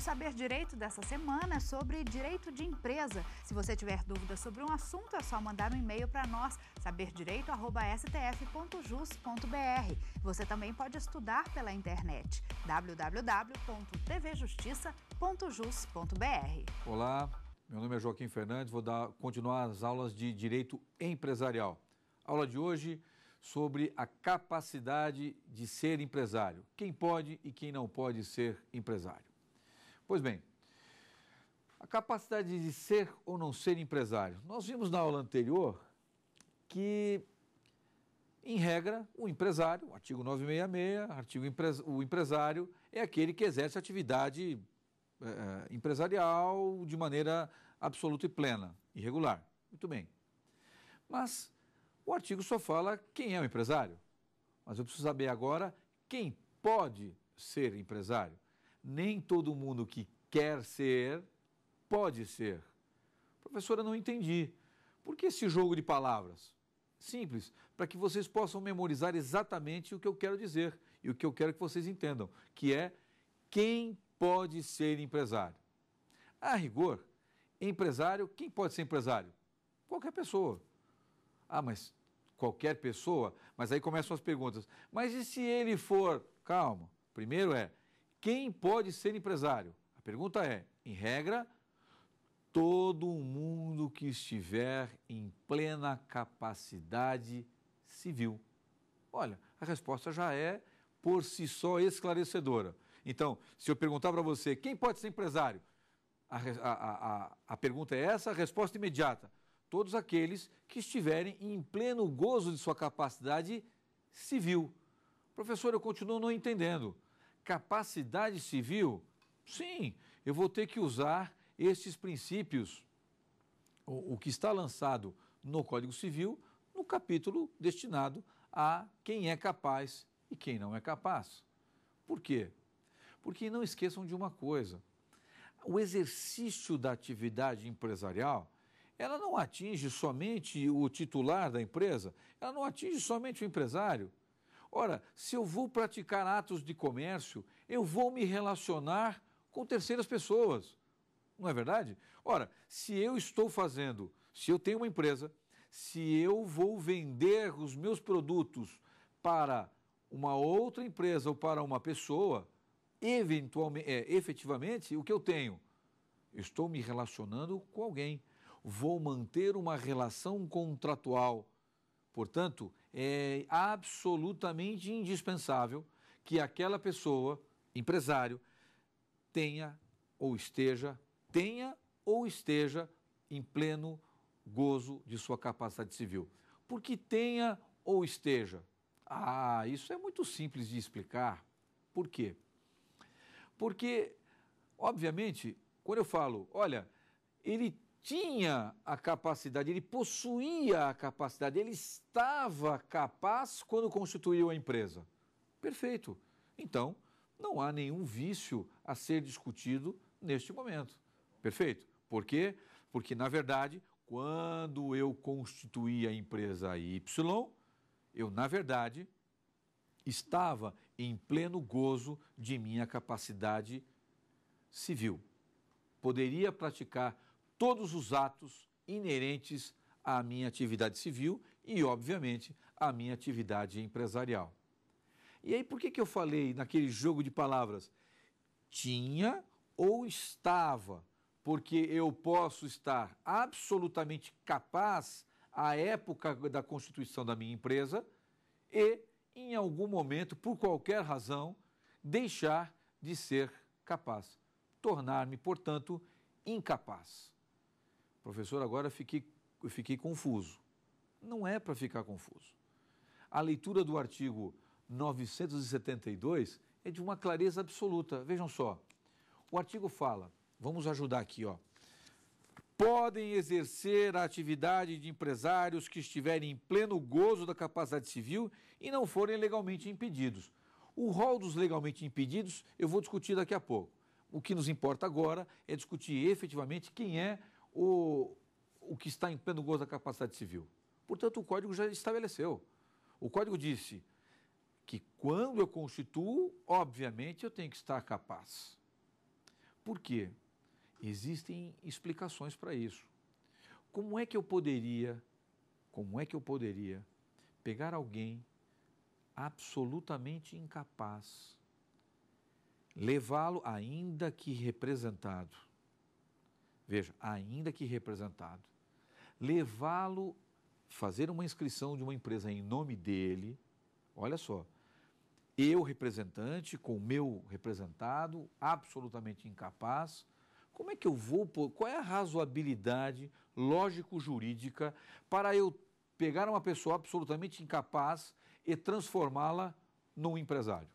O Saber Direito dessa semana é sobre direito de empresa. Se você tiver dúvidas sobre um assunto, é só mandar um e-mail para nós, saberdireito.stf.jus.br. Você também pode estudar pela internet, www.tvjustiça.jus.br. Olá, meu nome é Joaquim Fernandes, vou dar, continuar as aulas de Direito Empresarial. A aula de hoje sobre a capacidade de ser empresário. Quem pode e quem não pode ser empresário. Pois bem, a capacidade de ser ou não ser empresário. Nós vimos na aula anterior que, em regra, o empresário, artigo 966, artigo empres, o empresário é aquele que exerce atividade é, empresarial de maneira absoluta e plena, irregular. Muito bem. Mas o artigo só fala quem é o empresário. Mas eu preciso saber agora quem pode ser empresário nem todo mundo que quer ser pode ser. Professora, não entendi. Por que esse jogo de palavras? Simples, para que vocês possam memorizar exatamente o que eu quero dizer e o que eu quero que vocês entendam, que é quem pode ser empresário. A rigor, empresário, quem pode ser empresário? Qualquer pessoa. Ah, mas qualquer pessoa? Mas aí começam as perguntas. Mas e se ele for? Calma. Primeiro é quem pode ser empresário? A pergunta é, em regra, todo mundo que estiver em plena capacidade civil. Olha, a resposta já é por si só esclarecedora. Então, se eu perguntar para você quem pode ser empresário, a, a, a, a, pergunta é essa, a resposta imediata. Todos aqueles que estiverem em pleno gozo de sua capacidade civil. Professor, eu continuo não entendendo capacidade civil? Sim, eu vou ter que usar estes princípios, o, o que está lançado no Código Civil, no capítulo destinado a quem é capaz e quem não é capaz. Por quê? Porque não esqueçam de uma coisa: o exercício da atividade empresarial, ela não atinge somente o titular da empresa, ela não atinge somente o empresário, Ora, se eu vou praticar atos de comércio, eu vou me relacionar com terceiras pessoas. Não é verdade? Ora, se eu estou fazendo, se eu tenho uma empresa, se eu vou vender os meus produtos para uma outra empresa ou para uma pessoa, eventualmente, é, efetivamente, o que eu tenho? Estou me relacionando com alguém. Vou manter uma relação contratual Portanto, é absolutamente indispensável que aquela pessoa, empresário, tenha ou esteja, tenha ou esteja em pleno gozo de sua capacidade civil. Porque tenha ou esteja. Ah, isso é muito simples de explicar. Por quê? Porque, obviamente, quando eu falo, olha, ele tinha a capacidade, ele possuía a capacidade, ele estava capaz quando constituiu a empresa. Perfeito. Então, não há nenhum vício a ser discutido neste momento. Perfeito. Por quê? Porque, na verdade, quando eu constituí a empresa Y, eu, na verdade, estava em pleno gozo de minha capacidade civil. Poderia praticar todos os atos inerentes à minha atividade civil e, obviamente, à minha atividade empresarial. E aí, por que, que eu falei naquele jogo de palavras? Tinha ou estava? Porque eu posso estar absolutamente capaz à época da constituição da minha empresa e, em algum momento, por qualquer razão, deixar de ser capaz. Tornar-me, portanto, incapaz. Professor, agora fiquei, fiquei confuso. Não é para ficar confuso. A leitura do artigo 972 é de uma clareza absoluta. Vejam só. O artigo fala, vamos ajudar aqui, ó. Podem exercer a atividade de empresários que estiverem em pleno gozo da capacidade civil e não forem legalmente impedidos. O rol dos legalmente impedidos eu vou discutir daqui a pouco. O que nos importa agora é discutir efetivamente quem é o, o que está em pleno gozo da capacidade civil. Portanto, o código já estabeleceu. O código disse que quando eu constituo, obviamente eu tenho que estar capaz. Por quê? Existem explicações para isso. Como é que eu poderia, como é que eu poderia pegar alguém absolutamente incapaz, levá-lo ainda que representado, veja, ainda que representado, levá-lo, fazer uma inscrição de uma empresa em nome dele, olha só, eu representante, com o meu representado, absolutamente incapaz, como é que eu vou, qual é a razoabilidade lógico-jurídica para eu pegar uma pessoa absolutamente incapaz e transformá-la num empresário?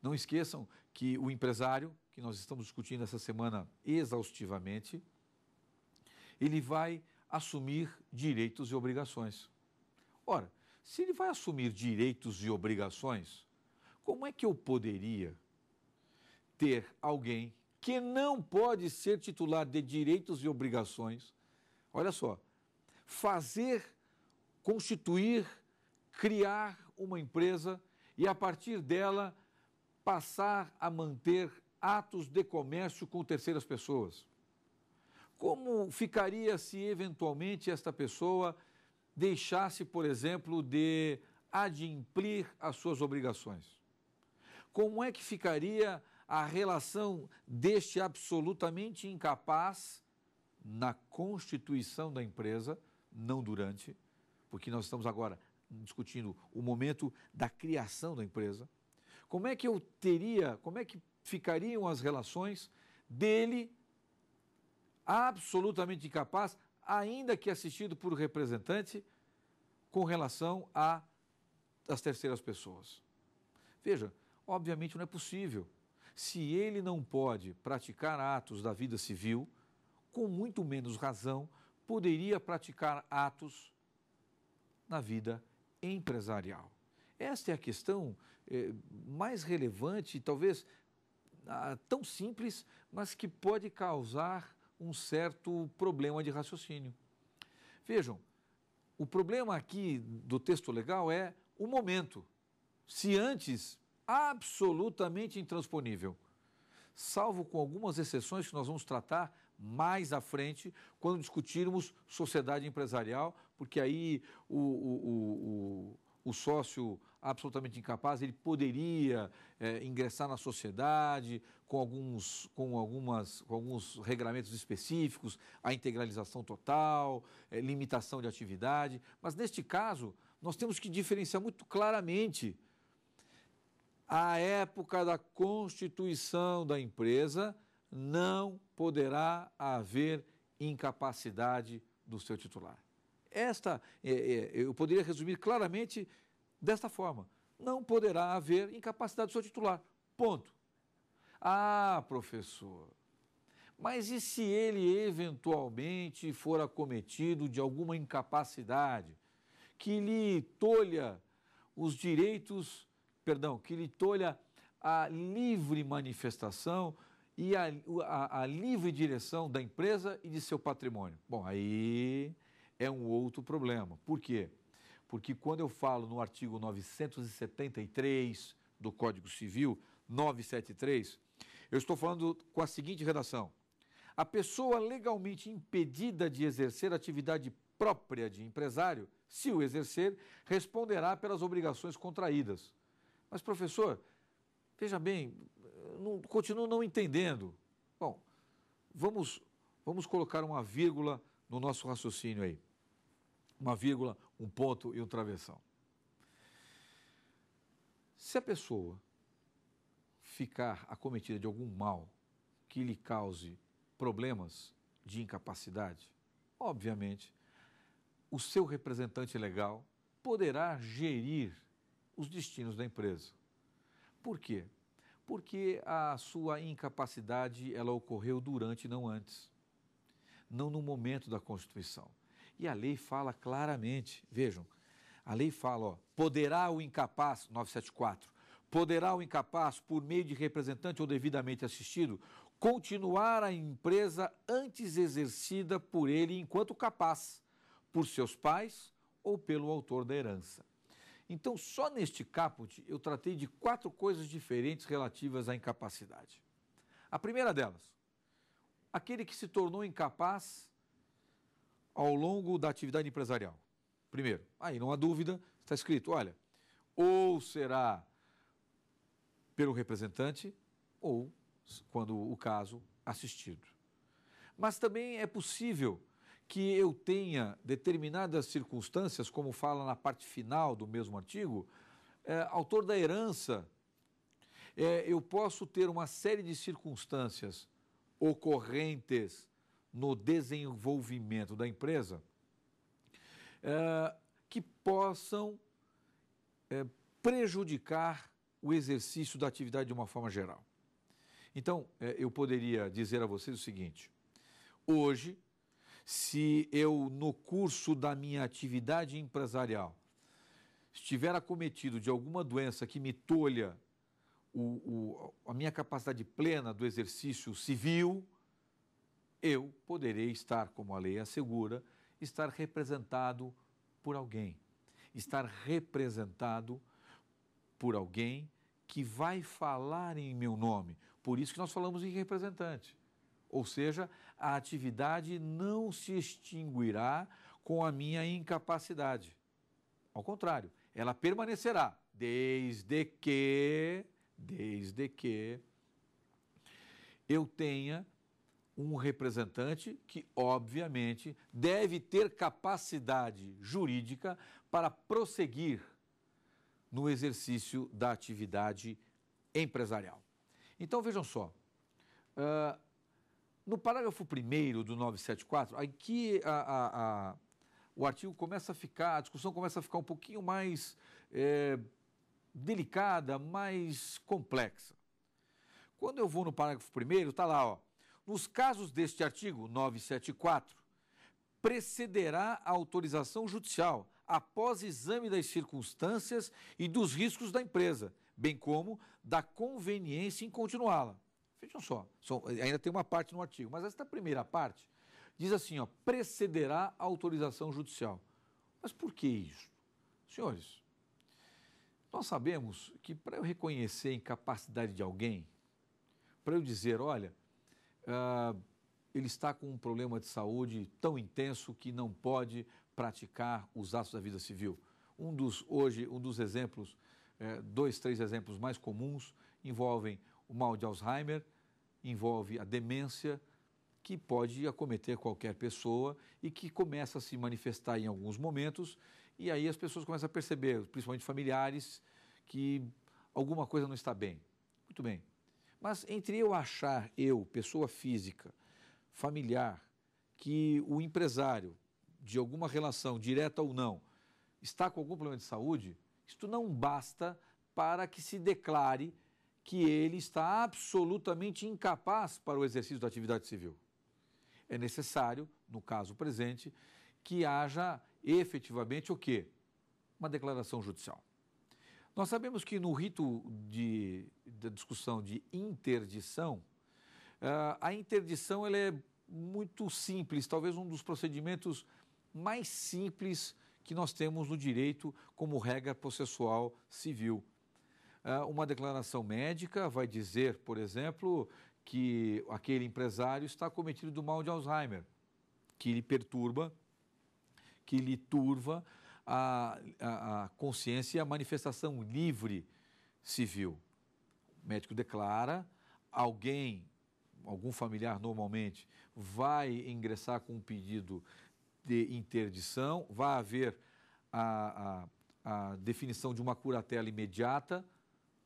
Não esqueçam que o empresário, que nós estamos discutindo essa semana exaustivamente, ele vai assumir direitos e obrigações. Ora, se ele vai assumir direitos e obrigações, como é que eu poderia ter alguém que não pode ser titular de direitos e obrigações? Olha só, fazer, constituir, criar uma empresa e a partir dela passar a manter atos de comércio com terceiras pessoas? Como ficaria se eventualmente esta pessoa deixasse, por exemplo, de adimplir as suas obrigações? Como é que ficaria a relação deste absolutamente incapaz na constituição da empresa, não durante, porque nós estamos agora discutindo o momento da criação da empresa, como é que eu teria, como é que ficariam as relações dele, absolutamente incapaz, ainda que assistido por representante, com relação a as terceiras pessoas? Veja, obviamente não é possível. Se ele não pode praticar atos da vida civil, com muito menos razão, poderia praticar atos na vida empresarial. Esta é a questão eh, mais relevante, talvez ah, tão simples, mas que pode causar um certo problema de raciocínio. Vejam, o problema aqui do texto legal é o momento. Se antes, absolutamente intransponível, salvo com algumas exceções que nós vamos tratar mais à frente, quando discutirmos sociedade empresarial, porque aí o, o, o, o sócio absolutamente incapaz, ele poderia é, ingressar na sociedade com alguns, com, algumas, com alguns regramentos específicos, a integralização total, é, limitação de atividade. Mas neste caso, nós temos que diferenciar muito claramente a época da constituição da empresa não poderá haver incapacidade do seu titular esta, é, é, eu poderia resumir claramente desta forma: não poderá haver incapacidade do seu titular. Ponto. Ah, professor, mas e se ele eventualmente for acometido de alguma incapacidade que lhe tolha os direitos, perdão, que lhe tolha a livre manifestação e a, a, a livre direção da empresa e de seu patrimônio? Bom, aí é um outro problema. Por quê? Porque quando eu falo no artigo 973 do Código Civil, 973, eu estou falando com a seguinte redação: a pessoa legalmente impedida de exercer atividade própria de empresário, se o exercer, responderá pelas obrigações contraídas. Mas, professor, veja bem, não, continuo não entendendo. Bom, vamos, vamos colocar uma vírgula no nosso raciocínio aí. Uma vírgula, um ponto e um travessão. Se a pessoa ficar acometida de algum mal que lhe cause problemas de incapacidade, obviamente, o seu representante legal poderá gerir os destinos da empresa. Por quê? Porque a sua incapacidade ela ocorreu durante e não antes não no momento da Constituição. E a lei fala claramente, vejam, a lei fala, ó, poderá o incapaz, 974, poderá o incapaz, por meio de representante ou devidamente assistido, continuar a empresa antes exercida por ele enquanto capaz, por seus pais ou pelo autor da herança. Então, só neste caput eu tratei de quatro coisas diferentes relativas à incapacidade. A primeira delas, aquele que se tornou incapaz ao longo da atividade empresarial? Primeiro, aí não há dúvida, está escrito, olha, ou será pelo representante ou, quando o caso, assistido. Mas também é possível que eu tenha determinadas circunstâncias, como fala na parte final do mesmo artigo, é, autor da herança, é, eu posso ter uma série de circunstâncias ocorrentes no desenvolvimento da empresa é, que possam é, prejudicar o exercício da atividade de uma forma geral. Então, é, eu poderia dizer a vocês o seguinte: hoje, se eu, no curso da minha atividade empresarial, estiver acometido de alguma doença que me tolha o, o, a minha capacidade plena do exercício civil, eu poderei estar, como a lei assegura, estar representado por alguém. Estar representado por alguém que vai falar em meu nome. Por isso que nós falamos em representante. Ou seja, a atividade não se extinguirá com a minha incapacidade. Ao contrário, ela permanecerá, desde que desde que eu tenha um representante que, obviamente, deve ter capacidade jurídica para prosseguir no exercício da atividade empresarial. Então, vejam só. Uh, no parágrafo 1 do 974, aqui a, a, a, o artigo começa a ficar, a discussão começa a ficar um pouquinho mais é, delicada, mais complexa. Quando eu vou no parágrafo primeiro, está lá, ó, nos casos deste artigo 974, precederá a autorização judicial após exame das circunstâncias e dos riscos da empresa, bem como da conveniência em continuá-la. Vejam só, só, ainda tem uma parte no artigo, mas esta primeira parte diz assim, ó, precederá a autorização judicial. Mas por que isso? Senhores, nós sabemos que para eu reconhecer a incapacidade de alguém, para eu dizer, olha, uh, ele está com um problema de saúde tão intenso que não pode praticar os atos da vida civil. Um dos, hoje, um dos exemplos, eh, dois, três exemplos mais comuns envolvem o mal de Alzheimer, envolve a demência, que pode acometer qualquer pessoa e que começa a se manifestar em alguns momentos e aí as pessoas começam a perceber, principalmente familiares, que alguma coisa não está bem. Muito bem. Mas entre eu achar, eu, pessoa física, familiar, que o empresário, de alguma relação, direta ou não, está com algum problema de saúde, isto não basta para que se declare que ele está absolutamente incapaz para o exercício da atividade civil. É necessário, no caso presente, que haja efetivamente o quê? Uma declaração judicial. Nós sabemos que no rito de, da discussão de interdição, ah, a interdição ela é muito simples, talvez um dos procedimentos mais simples que nós temos no direito como regra processual civil. Ah, uma declaração médica vai dizer, por exemplo, que aquele empresário está cometido do mal de Alzheimer, que lhe perturba que lhe turva a, a, a consciência e a manifestação livre civil. O médico declara, alguém, algum familiar normalmente, vai ingressar com um pedido de interdição, vai haver a, a, a definição de uma curatela imediata,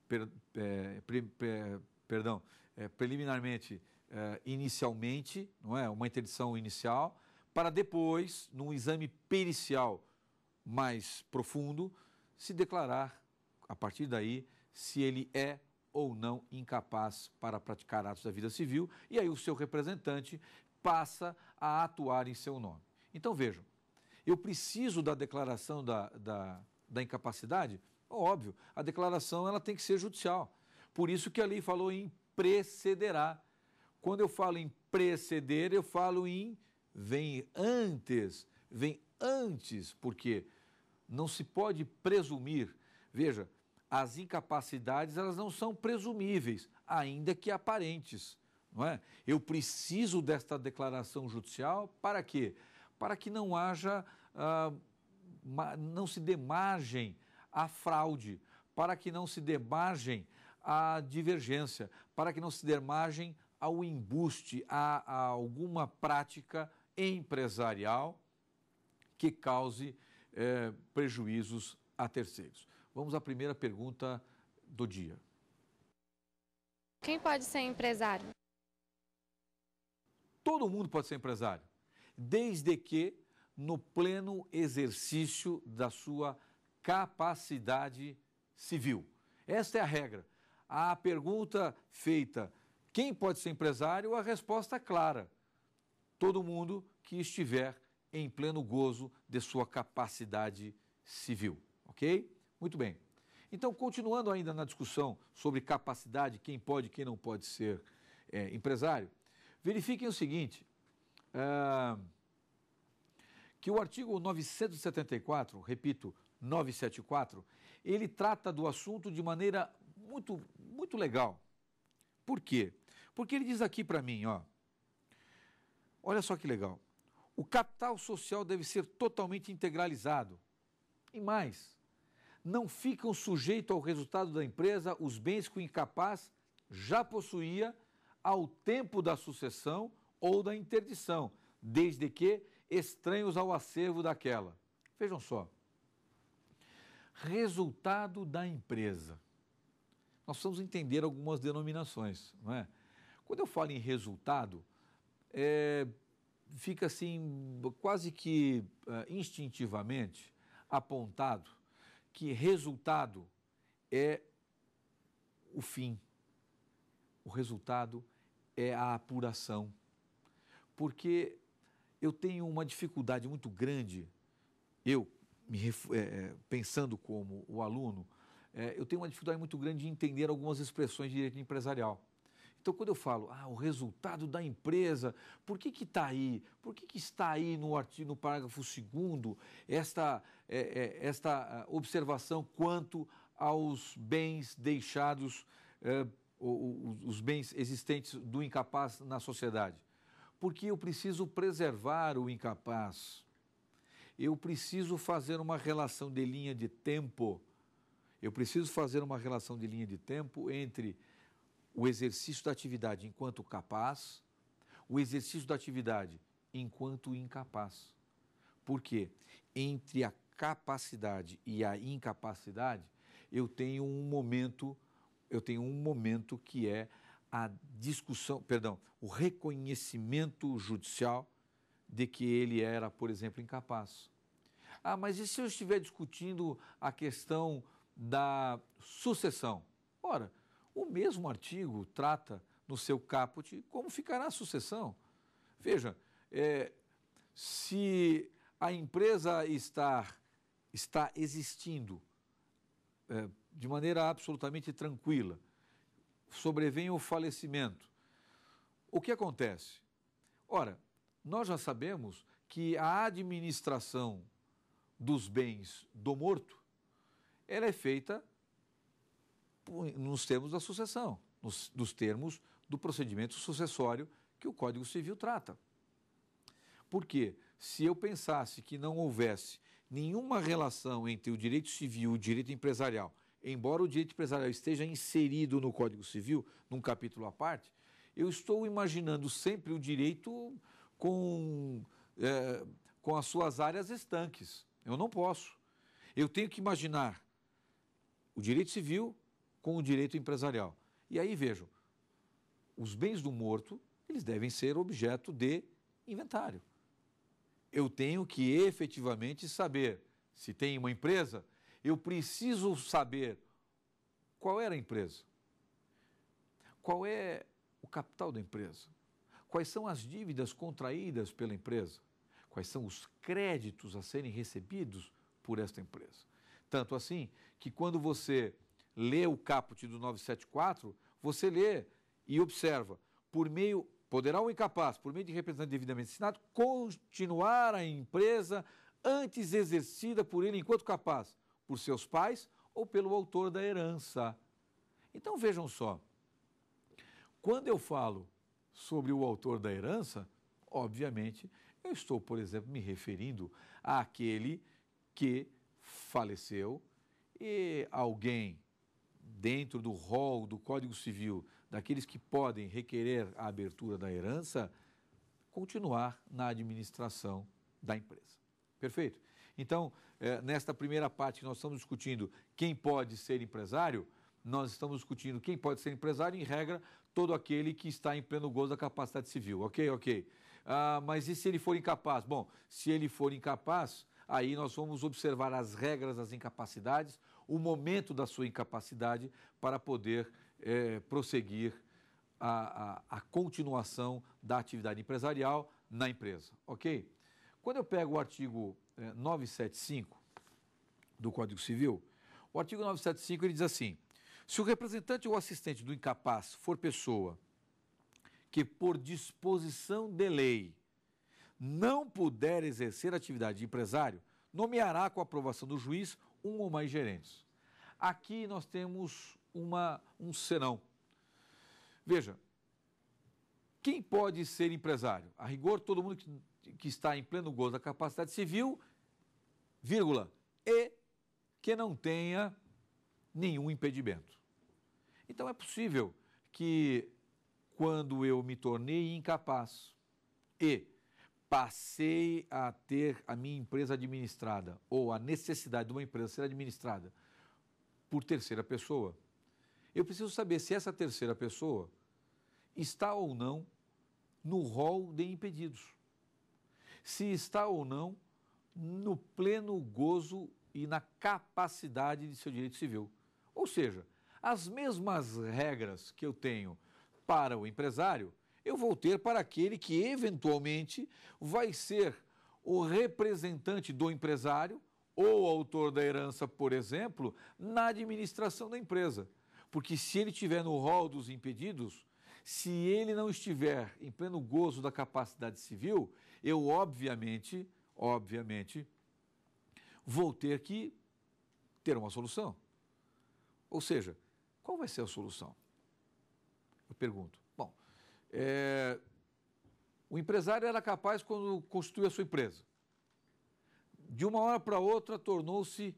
per, é, per, perdão, é, preliminarmente, é, inicialmente, não é? Uma interdição inicial, para depois, num exame pericial mais profundo, se declarar, a partir daí, se ele é ou não incapaz para praticar atos da vida civil, e aí o seu representante passa a atuar em seu nome. Então vejam, eu preciso da declaração da, da, da incapacidade? Óbvio, a declaração ela tem que ser judicial. Por isso que a lei falou em precederá. Quando eu falo em preceder, eu falo em vem antes, vem antes, porque não se pode presumir. Veja, as incapacidades elas não são presumíveis, ainda que aparentes, não é? Eu preciso desta declaração judicial para quê? Para que não haja, ah, não se dê margem à fraude, para que não se dê margem à divergência, para que não se dê margem ao embuste, a, a alguma prática empresarial que cause eh, prejuízos a terceiros. Vamos à primeira pergunta do dia. Quem pode ser empresário? Todo mundo pode ser empresário, desde que no pleno exercício da sua capacidade civil. Esta é a regra. A pergunta feita, quem pode ser empresário? A resposta é clara todo mundo que estiver em pleno gozo de sua capacidade civil, ok? Muito bem. Então, continuando ainda na discussão sobre capacidade, quem pode quem não pode ser é, empresário, verifiquem o seguinte, é, que o artigo 974, repito, 974, ele trata do assunto de maneira muito, muito legal. Por quê? Porque ele diz aqui para mim, ó, Olha só que legal. O capital social deve ser totalmente integralizado. E mais, não ficam sujeitos ao resultado da empresa os bens que o incapaz já possuía ao tempo da sucessão ou da interdição, desde que estranhos ao acervo daquela. Vejam só. Resultado da empresa. Nós precisamos entender algumas denominações. Não é? Quando eu falo em resultado, é, fica assim, quase que uh, instintivamente apontado que resultado é o fim, o resultado é a apuração. Porque eu tenho uma dificuldade muito grande, eu me, é, é, pensando como o aluno, é, eu tenho uma dificuldade muito grande de entender algumas expressões de direito empresarial. Então, quando eu falo, ah, o resultado da empresa, por que está aí? Por que, que está aí no artigo, no parágrafo 2 esta, é, é, esta ah, observação quanto aos bens deixados, é, os, os bens existentes do incapaz na sociedade? Porque eu preciso preservar o incapaz. Eu preciso fazer uma relação de linha de tempo. Eu preciso fazer uma relação de linha de tempo entre o exercício da atividade enquanto capaz, o exercício da atividade enquanto incapaz. Porque entre a capacidade e a incapacidade, eu tenho um momento, eu tenho um momento que é a discussão, perdão, o reconhecimento judicial de que ele era, por exemplo, incapaz. Ah, mas e se eu estiver discutindo a questão da sucessão? Ora, o mesmo artigo trata no seu caput como ficará a sucessão. Veja, é, se a empresa está, está existindo é, de maneira absolutamente tranquila, sobrevém o falecimento, o que acontece? Ora, nós já sabemos que a administração dos bens do morto ela é feita nos termos da sucessão, nos, nos termos do procedimento sucessório que o Código Civil trata. Porque se eu pensasse que não houvesse nenhuma relação entre o direito civil e o direito empresarial, embora o direito empresarial esteja inserido no Código Civil, num capítulo à parte, eu estou imaginando sempre o direito com, é, com as suas áreas estanques. Eu não posso. Eu tenho que imaginar o direito civil com o direito empresarial. E aí vejam, os bens do morto, eles devem ser objeto de inventário. Eu tenho que efetivamente saber se tem uma empresa, eu preciso saber qual era a empresa. Qual é o capital da empresa? Quais são as dívidas contraídas pela empresa? Quais são os créditos a serem recebidos por esta empresa? Tanto assim que quando você lê o caput do 974, você lê e observa, por meio, poderá o incapaz, por meio de representante devidamente assinado, continuar a empresa antes exercida por ele enquanto capaz, por seus pais ou pelo autor da herança. Então vejam só, quando eu falo sobre o autor da herança, obviamente eu estou, por exemplo, me referindo àquele que faleceu e alguém dentro do rol do Código Civil daqueles que podem requerer a abertura da herança, continuar na administração da empresa. Perfeito? Então, é, nesta primeira parte que nós estamos discutindo quem pode ser empresário, nós estamos discutindo quem pode ser empresário, em regra, todo aquele que está em pleno gozo da capacidade civil. Ok, ok. Ah, mas e se ele for incapaz? Bom, se ele for incapaz, aí nós vamos observar as regras das incapacidades, o momento da sua incapacidade para poder é, prosseguir a, a, a continuação da atividade empresarial na empresa, ok? Quando eu pego o artigo 975 é, do Código Civil, o artigo 975 ele diz assim: se o representante ou assistente do incapaz for pessoa que, por disposição de lei, não puder exercer atividade de empresário, nomeará com aprovação do juiz um ou mais gerentes. Aqui nós temos uma, um senão. Veja, quem pode ser empresário? A rigor, todo mundo que, que está em pleno gozo da capacidade civil, vírgula, e que não tenha nenhum impedimento. Então é possível que quando eu me tornei incapaz e passei a ter a minha empresa administrada ou a necessidade de uma empresa ser administrada por terceira pessoa, eu preciso saber se essa terceira pessoa está ou não no rol de impedidos, se está ou não no pleno gozo e na capacidade de seu direito civil. Ou seja, as mesmas regras que eu tenho para o empresário, eu vou ter para aquele que eventualmente vai ser o representante do empresário ou autor da herança, por exemplo, na administração da empresa. Porque se ele estiver no rol dos impedidos, se ele não estiver em pleno gozo da capacidade civil, eu obviamente, obviamente, vou ter que ter uma solução. Ou seja, qual vai ser a solução? Eu pergunto. É, o empresário era capaz quando constituiu a sua empresa. De uma hora para outra, tornou-se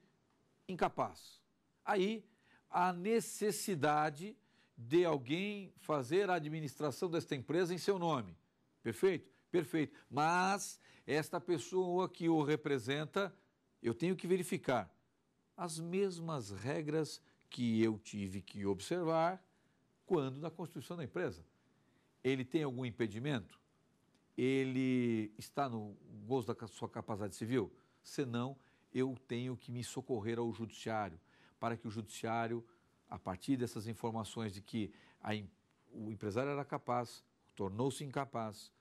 incapaz. Aí, a necessidade de alguém fazer a administração desta empresa em seu nome. Perfeito? Perfeito. Mas esta pessoa que o representa, eu tenho que verificar as mesmas regras que eu tive que observar quando na constituição da empresa. Ele tem algum impedimento? Ele está no gozo da sua capacidade civil? Senão, eu tenho que me socorrer ao judiciário, para que o judiciário, a partir dessas informações de que a, o empresário era capaz, tornou-se incapaz,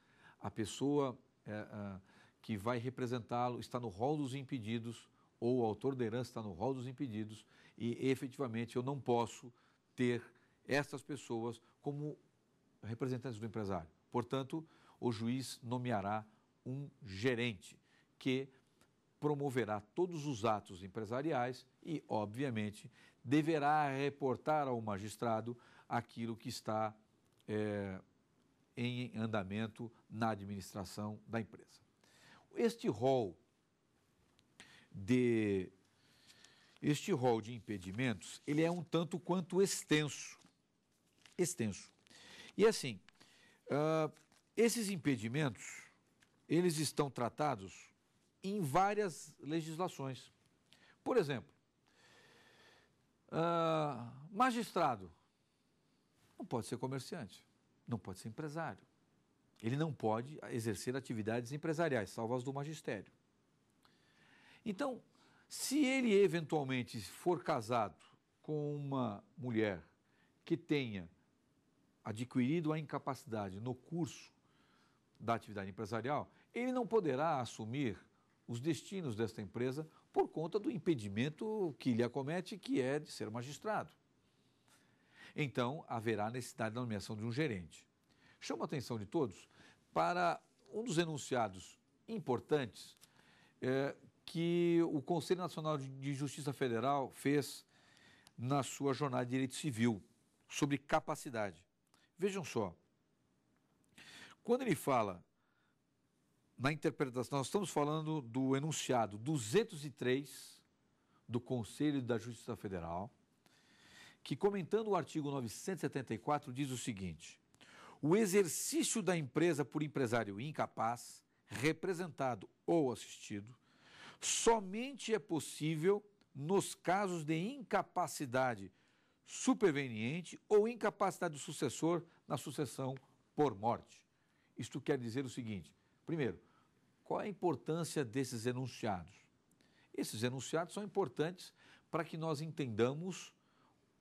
a pessoa é, é, que vai representá-lo está no rol dos impedidos, ou o autor da herança está no rol dos impedidos, e efetivamente eu não posso ter estas pessoas como representantes do empresário. Portanto, o juiz nomeará um gerente que promoverá todos os atos empresariais e, obviamente, deverá reportar ao magistrado aquilo que está é, em andamento na administração da empresa. Este rol de este rol de impedimentos ele é um tanto quanto extenso, extenso. E assim, uh, esses impedimentos, eles estão tratados em várias legislações. Por exemplo, uh, magistrado não pode ser comerciante, não pode ser empresário. Ele não pode exercer atividades empresariais, salvo as do magistério. Então, se ele eventualmente for casado com uma mulher que tenha adquirido a incapacidade no curso da atividade empresarial, ele não poderá assumir os destinos desta empresa por conta do impedimento que lhe acomete, que é de ser magistrado. Então, haverá necessidade da nomeação de um gerente. Chamo a atenção de todos para um dos enunciados importantes é, que o Conselho Nacional de Justiça Federal fez na sua jornada de direito civil sobre capacidade. Vejam só, quando ele fala na interpretação, nós estamos falando do enunciado 203 do Conselho da Justiça Federal, que comentando o artigo 974 diz o seguinte: o exercício da empresa por empresário incapaz, representado ou assistido, somente é possível nos casos de incapacidade superveniente ou incapacidade do sucessor na sucessão por morte. Isto quer dizer o seguinte: primeiro, qual é a importância desses enunciados? Esses enunciados são importantes para que nós entendamos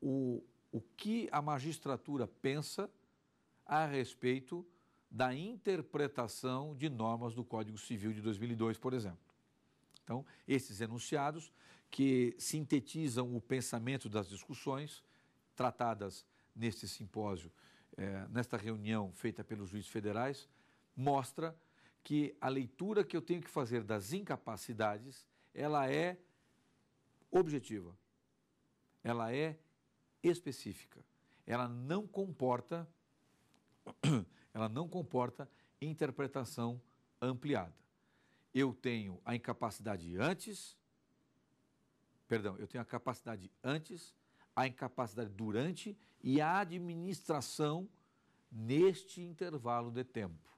o, o que a magistratura pensa a respeito da interpretação de normas do Código Civil de 2002, por exemplo. Então, esses enunciados que sintetizam o pensamento das discussões tratadas neste simpósio, é, nesta reunião feita pelos juízes federais, mostra que a leitura que eu tenho que fazer das incapacidades, ela é objetiva, ela é específica, ela não comporta, ela não comporta interpretação ampliada. Eu tenho a incapacidade antes, perdão, eu tenho a capacidade antes, a incapacidade durante e a administração neste intervalo de tempo.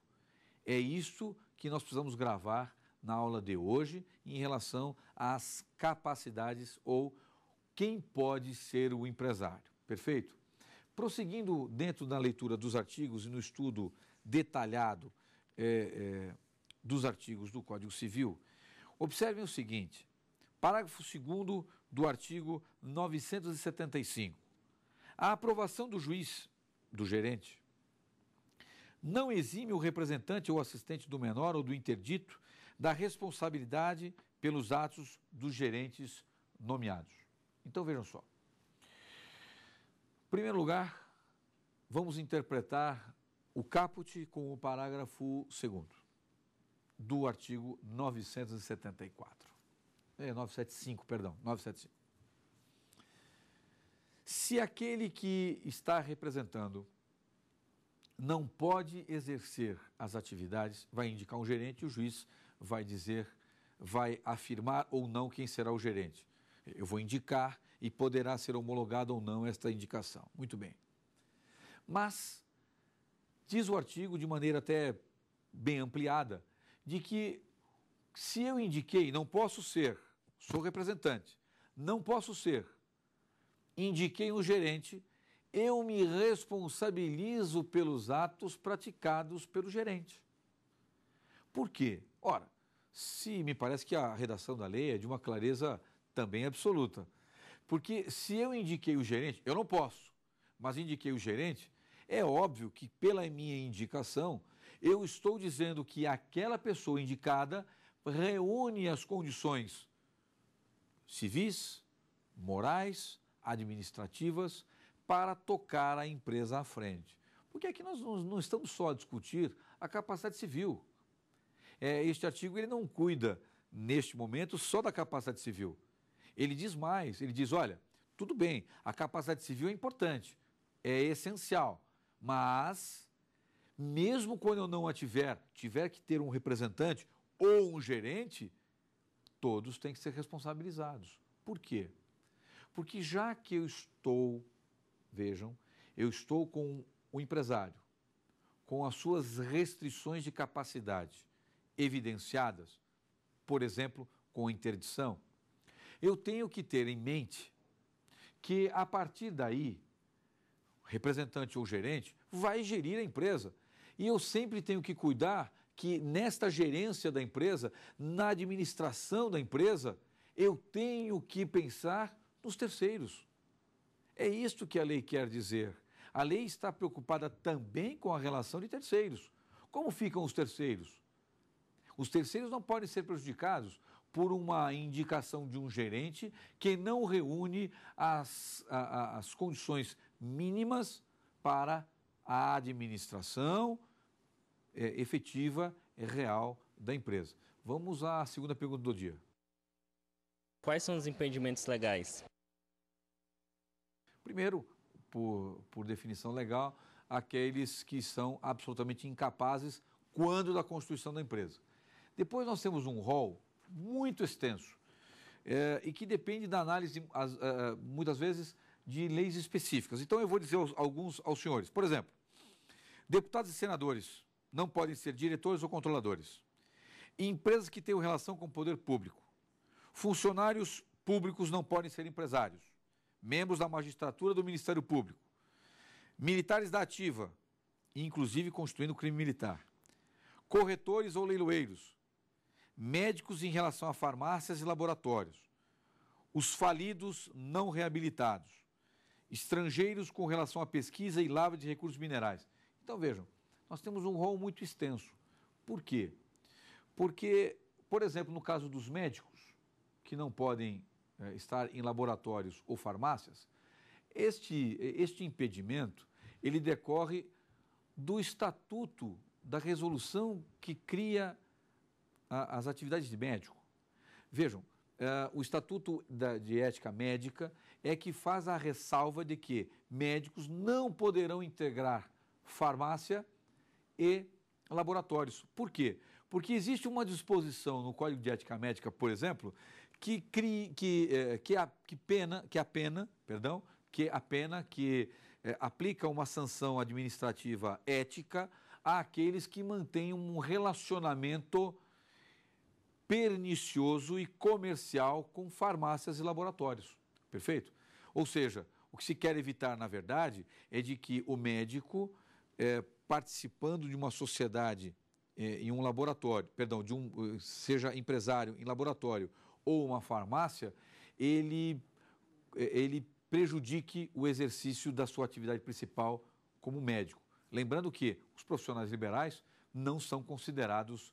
É isso que nós precisamos gravar na aula de hoje em relação às capacidades ou quem pode ser o empresário. Perfeito? Prosseguindo dentro da leitura dos artigos e no estudo detalhado é, é, dos artigos do Código Civil, observem o seguinte: parágrafo 2 do artigo 975. A aprovação do juiz, do gerente, não exime o representante ou assistente do menor ou do interdito da responsabilidade pelos atos dos gerentes nomeados. Então vejam só. Em primeiro lugar, vamos interpretar o caput com o parágrafo 2 do artigo 974. É, 975, perdão, 975. Se aquele que está representando não pode exercer as atividades, vai indicar um gerente e o juiz vai dizer, vai afirmar ou não quem será o gerente. Eu vou indicar e poderá ser homologada ou não esta indicação. Muito bem. Mas diz o artigo de maneira até bem ampliada de que se eu indiquei, não posso ser sou representante, não posso ser. Indiquei um gerente, eu me responsabilizo pelos atos praticados pelo gerente. Por quê? Ora, se me parece que a redação da lei é de uma clareza também absoluta. Porque se eu indiquei o gerente, eu não posso, mas indiquei o gerente, é óbvio que pela minha indicação, eu estou dizendo que aquela pessoa indicada reúne as condições civis, morais, administrativas, para tocar a empresa à frente. Porque aqui nós não estamos só a discutir a capacidade civil. É, este artigo ele não cuida, neste momento, só da capacidade civil. Ele diz mais, ele diz, olha, tudo bem, a capacidade civil é importante, é essencial, mas mesmo quando eu não a tiver, tiver que ter um representante ou um gerente, todos têm que ser responsabilizados. Por quê? Porque já que eu estou, vejam, eu estou com o empresário, com as suas restrições de capacidade evidenciadas, por exemplo, com a interdição, eu tenho que ter em mente que a partir daí, representante ou gerente vai gerir a empresa. E eu sempre tenho que cuidar que nesta gerência da empresa, na administração da empresa, eu tenho que pensar nos terceiros. É isto que a lei quer dizer. A lei está preocupada também com a relação de terceiros. Como ficam os terceiros? Os terceiros não podem ser prejudicados por uma indicação de um gerente que não reúne as, as condições mínimas para a administração, é, efetiva, é real da empresa. Vamos à segunda pergunta do dia. Quais são os impedimentos legais? Primeiro, por, por definição legal, aqueles que são absolutamente incapazes quando da constituição da empresa. Depois nós temos um rol muito extenso é, e que depende da análise, as, é, muitas vezes, de leis específicas. Então eu vou dizer aos, alguns aos senhores. Por exemplo, deputados e senadores não podem ser diretores ou controladores. Empresas que tenham relação com o poder público. Funcionários públicos não podem ser empresários. Membros da magistratura do Ministério Público. Militares da ativa, inclusive constituindo crime militar. Corretores ou leiloeiros. Médicos em relação a farmácias e laboratórios. Os falidos não reabilitados. Estrangeiros com relação à pesquisa e lava de recursos minerais. Então vejam, nós temos um rol muito extenso. Por quê? Porque, por exemplo, no caso dos médicos, que não podem é, estar em laboratórios ou farmácias, este, este impedimento ele decorre do estatuto da resolução que cria a, as atividades de médico. Vejam, eh, o Estatuto da, de Ética Médica é que faz a ressalva de que médicos não poderão integrar farmácia e laboratórios. Por quê? Porque existe uma disposição no Código de Ética Médica, por exemplo, que crie, que, eh, que, a, que pena, que a pena, perdão, que a pena que eh, aplica uma sanção administrativa ética àqueles que mantêm um relacionamento pernicioso e comercial com farmácias e laboratórios. Perfeito? Ou seja, o que se quer evitar, na verdade, é de que o médico eh, participando de uma sociedade é, em um laboratório, perdão, de um eh, seja empresário em laboratório ou uma farmácia, ele eh, ele prejudique o exercício da sua atividade principal como médico. Lembrando que os profissionais liberais não são considerados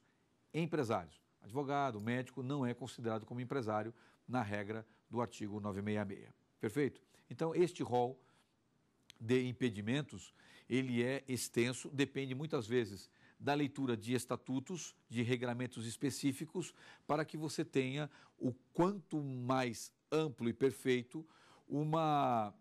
empresários. Advogado, médico não é considerado como empresário na regra do artigo 966. Perfeito? Então, este rol de impedimentos, ele é extenso, depende muitas vezes da leitura de estatutos, de regramentos específicos, para que você tenha o quanto mais amplo e perfeito uma,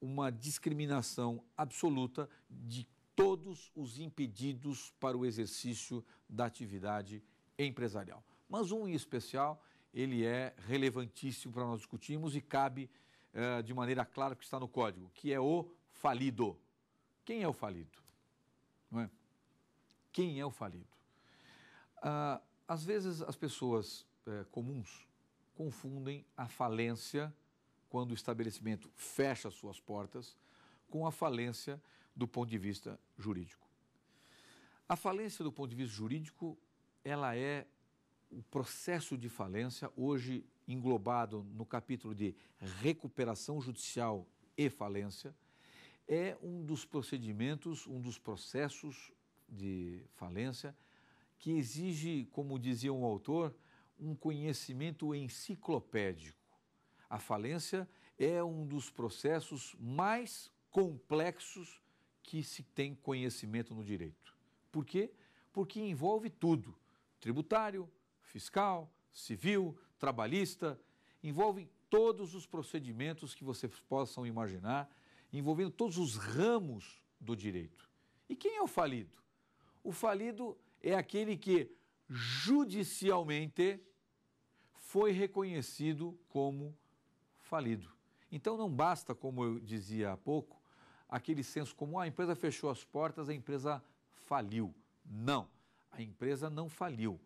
uma discriminação absoluta de todos os impedidos para o exercício da atividade empresarial. Mas um em especial, ele é relevantíssimo para nós discutirmos e cabe eh, de maneira clara que está no código, que é o falido. Quem é o falido? Não é? Quem é o falido? Ah, às vezes as pessoas é, comuns confundem a falência, quando o estabelecimento fecha suas portas, com a falência do ponto de vista jurídico. A falência do ponto de vista jurídico, ela é o processo de falência hoje englobado no capítulo de recuperação judicial e falência, é um dos procedimentos, um dos processos de falência que exige, como dizia um autor, um conhecimento enciclopédico. A falência é um dos processos mais complexos que se tem conhecimento no direito. Por quê? Porque envolve tudo: tributário, fiscal, civil, trabalhista, envolve todos os procedimentos que vocês possam imaginar envolvendo todos os ramos do direito. E quem é o falido? O falido é aquele que judicialmente foi reconhecido como falido. Então não basta, como eu dizia há pouco, aquele senso comum, ah, a empresa fechou as portas, a empresa faliu. Não, a empresa não faliu.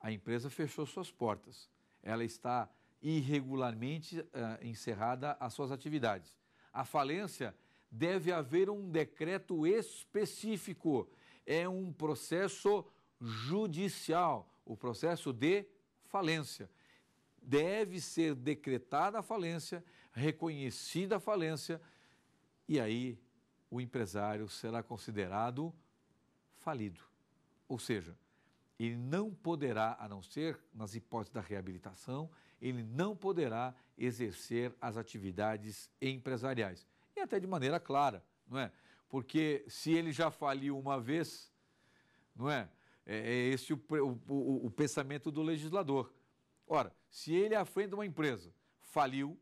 A empresa fechou suas portas. Ela está irregularmente uh, encerrada as suas atividades a falência, deve haver um decreto específico. É um processo judicial, o processo de falência. Deve ser decretada a falência, reconhecida a falência, e aí o empresário será considerado falido. Ou seja, ele não poderá, a não ser nas hipóteses da reabilitação ele não poderá exercer as atividades empresariais. E até de maneira clara, não é? Porque se ele já faliu uma vez, não é? É, é esse o, o, o pensamento do legislador. Ora, se ele é à frente de uma empresa faliu,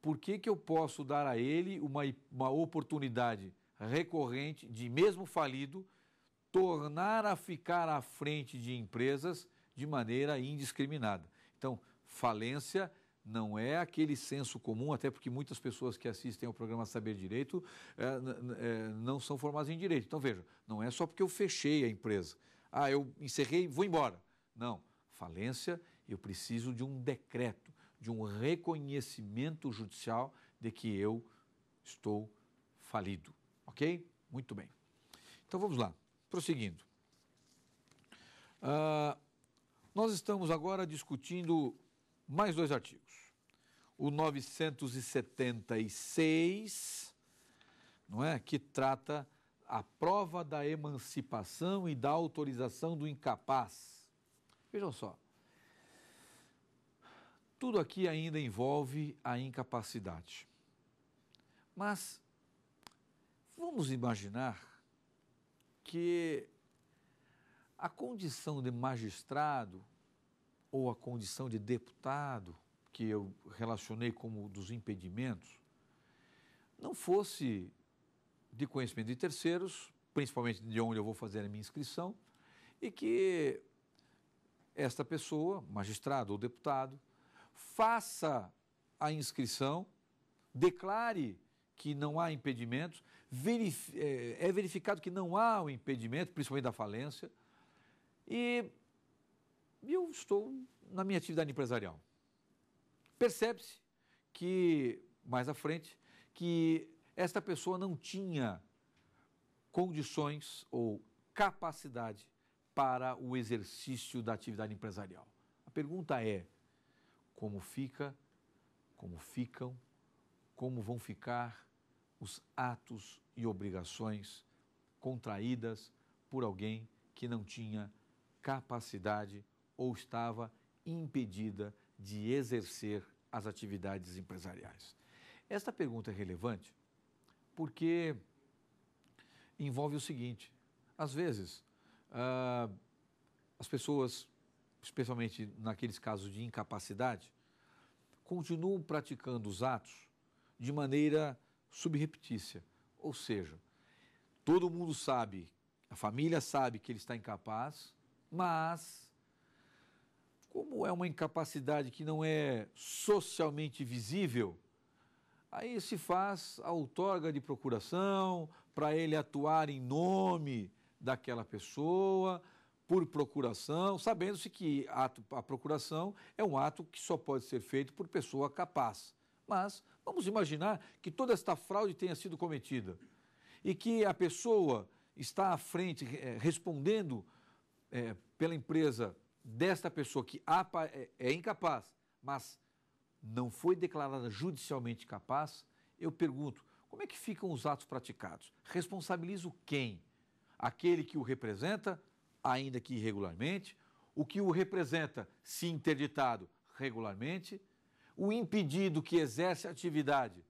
por que, que eu posso dar a ele uma, uma oportunidade recorrente de, mesmo falido, tornar a ficar à frente de empresas de maneira indiscriminada? Então, Falência não é aquele senso comum, até porque muitas pessoas que assistem ao programa Saber Direito é, é, não são formadas em direito. Então veja, não é só porque eu fechei a empresa. Ah, eu encerrei, vou embora. Não. Falência, eu preciso de um decreto, de um reconhecimento judicial de que eu estou falido. Ok? Muito bem. Então vamos lá, prosseguindo. Uh, nós estamos agora discutindo mais dois artigos. O 976, não é, que trata a prova da emancipação e da autorização do incapaz. Vejam só. Tudo aqui ainda envolve a incapacidade. Mas vamos imaginar que a condição de magistrado ou a condição de deputado, que eu relacionei como dos impedimentos, não fosse de conhecimento de terceiros, principalmente de onde eu vou fazer a minha inscrição, e que esta pessoa, magistrado ou deputado, faça a inscrição, declare que não há impedimentos, eh, é verificado que não há o um impedimento, principalmente da falência, e e eu estou na minha atividade empresarial. Percebe-se que, mais à frente, que esta pessoa não tinha condições ou capacidade para o exercício da atividade empresarial. A pergunta é: como fica, como ficam, como vão ficar os atos e obrigações contraídas por alguém que não tinha capacidade ou estava impedida de exercer as atividades empresariais. Esta pergunta é relevante porque envolve o seguinte: às vezes, uh, as pessoas, especialmente naqueles casos de incapacidade, continuam praticando os atos de maneira subreptícia. Ou seja, todo mundo sabe, a família sabe que ele está incapaz, mas como é uma incapacidade que não é socialmente visível, aí se faz a outorga de procuração para ele atuar em nome daquela pessoa, por procuração, sabendo-se que a procuração é um ato que só pode ser feito por pessoa capaz. Mas vamos imaginar que toda esta fraude tenha sido cometida e que a pessoa está à frente é, respondendo é, pela empresa desta pessoa que é, é incapaz, mas não foi declarada judicialmente capaz, eu pergunto: como é que ficam os atos praticados? Responsabilizo quem? Aquele que o representa, ainda que irregularmente, o que o representa, se interditado regularmente, o impedido que exerce a atividade,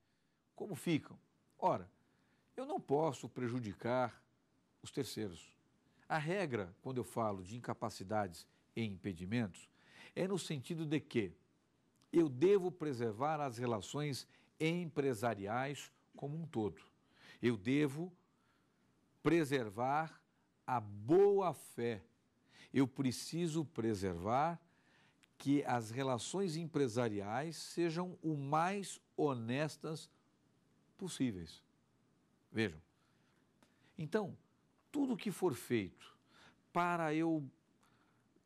como ficam? Ora, eu não posso prejudicar os terceiros. A regra, quando eu falo de incapacidades e impedimentos é no sentido de que eu devo preservar as relações empresariais como um todo. Eu devo preservar a boa fé. Eu preciso preservar que as relações empresariais sejam o mais honestas possíveis. Vejam. Então, tudo que for feito para eu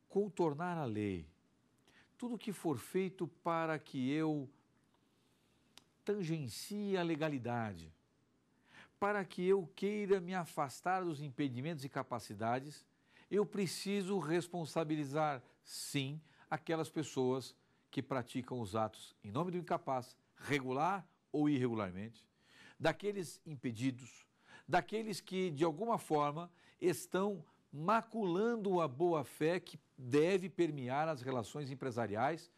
contornar a lei, tudo que for feito para que eu tangencie a legalidade, para que eu queira me afastar dos impedimentos e capacidades, eu preciso responsabilizar, sim, aquelas pessoas que praticam os atos em nome do incapaz, regular ou irregularmente, daqueles impedidos, daqueles que, de alguma forma, estão maculando a boa-fé que deve permear as relações empresariais,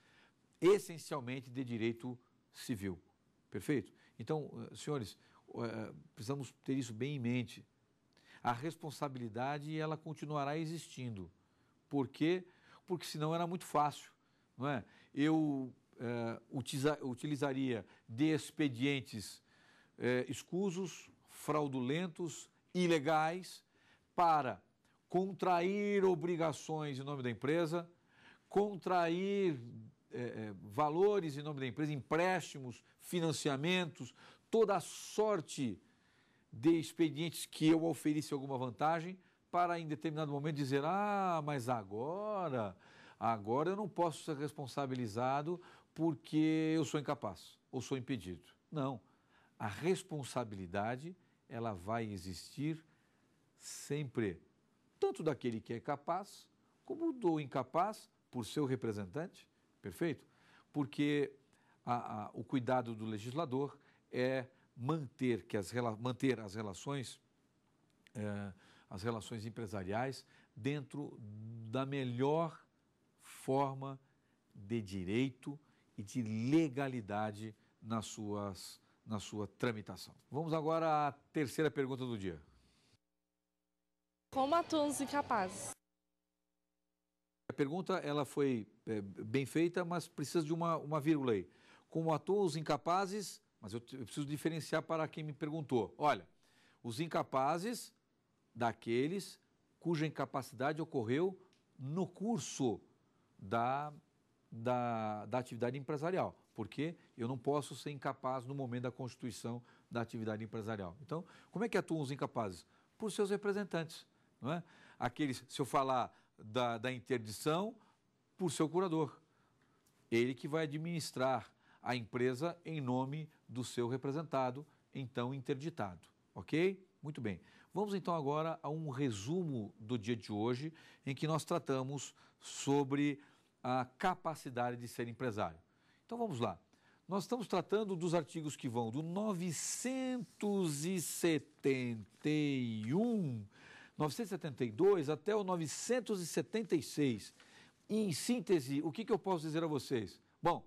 essencialmente de direito civil. Perfeito? Então, eh, senhores, eh, precisamos ter isso bem em mente. A responsabilidade ela continuará existindo. Por quê? Porque senão era muito fácil. Não é? Eu é, utilizaria de expedientes é, escusos, fraudulentos, ilegais, para contrair obrigações em nome da empresa, contrair é, é, valores em nome da empresa, empréstimos, financiamentos, toda a sorte de expedientes que eu ofereça alguma vantagem para em determinado momento dizer: "Ah, mas agora, agora eu não posso ser responsabilizado porque eu sou incapaz ou sou impedido". Não. A responsabilidade ela vai existir sempre tanto daquele que é capaz, como do incapaz por seu representante. Perfeito? Porque a, a, o cuidado do legislador é manter, que as, manter as relações. É, as relações empresariais dentro da melhor forma de direito e de legalidade nas suas, na sua tramitação. Vamos agora à terceira pergunta do dia. Como atuam os incapazes? A pergunta ela foi é, bem feita, mas precisa de uma, uma vírgula aí. Como atuam os incapazes? Mas eu, eu preciso diferenciar para quem me perguntou. Olha, os incapazes daqueles cuja incapacidade ocorreu no curso da, da, da, atividade empresarial, porque eu não posso ser incapaz no momento da constituição da atividade empresarial. Então, como é que atuam os incapazes? Por seus representantes. Não é? Aqueles, se eu falar da, da interdição, por seu curador. Ele que vai administrar a empresa em nome do seu representado, então interditado. Ok? Muito bem. Vamos então agora a um resumo do dia de hoje, em que nós tratamos sobre a capacidade de ser empresário. Então vamos lá. Nós estamos tratando dos artigos que vão do 971 972 até o 976. E, em síntese, o que, que eu posso dizer a vocês? Bom,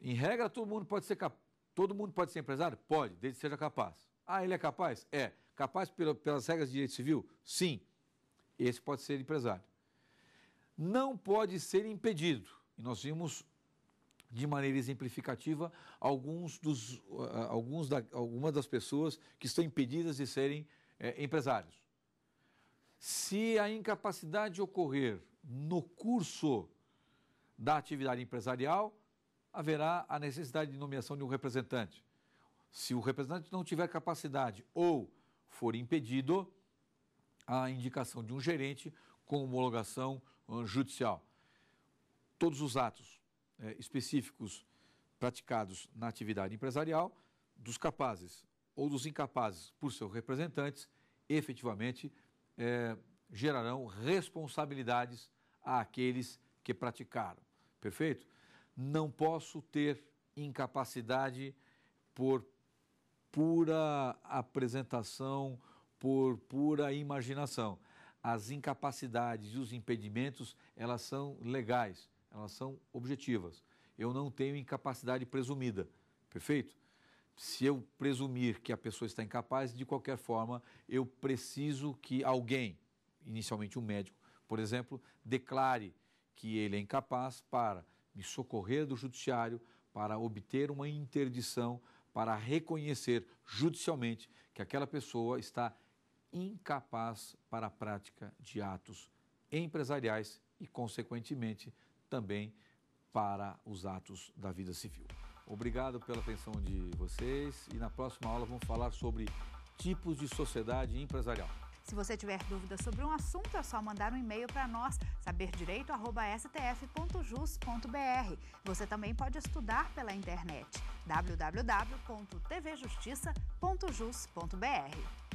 em regra, todo mundo pode ser capaz. Todo mundo pode ser empresário? Pode, desde que seja capaz. Ah, ele é capaz? É. Capaz pelas regras de direito civil? Sim. Esse pode ser empresário. Não pode ser impedido. E nós vimos de maneira exemplificativa alguns dos, ah, alguns da, algumas das pessoas que estão impedidas de serem é, empresários. Se a incapacidade ocorrer no curso da atividade empresarial, haverá a necessidade de nomeação de um representante. Se o representante não tiver capacidade ou for impedido, a indicação de um gerente com homologação judicial. Todos os atos é, específicos praticados na atividade empresarial dos capazes ou dos incapazes por seus representantes, efetivamente é, gerarão responsabilidades àqueles que praticaram. Perfeito? Não posso ter incapacidade por pura apresentação, por pura imaginação. As incapacidades e os impedimentos, elas são legais, elas são objetivas. Eu não tenho incapacidade presumida, perfeito? se eu presumir que a pessoa está incapaz, de qualquer forma, eu preciso que alguém, inicialmente um médico, por exemplo, declare que ele é incapaz para me socorrer do judiciário, para obter uma interdição, para reconhecer judicialmente que aquela pessoa está incapaz para a prática de atos empresariais e, consequentemente, também para os atos da vida civil. Obrigado pela atenção de vocês e na próxima aula vamos falar sobre tipos de sociedade empresarial. Se você tiver dúvidas sobre um assunto, é só mandar um e-mail para nós, saberdireito.stf.jus.br. Você também pode estudar pela internet, www.tvjustiça.jus.br.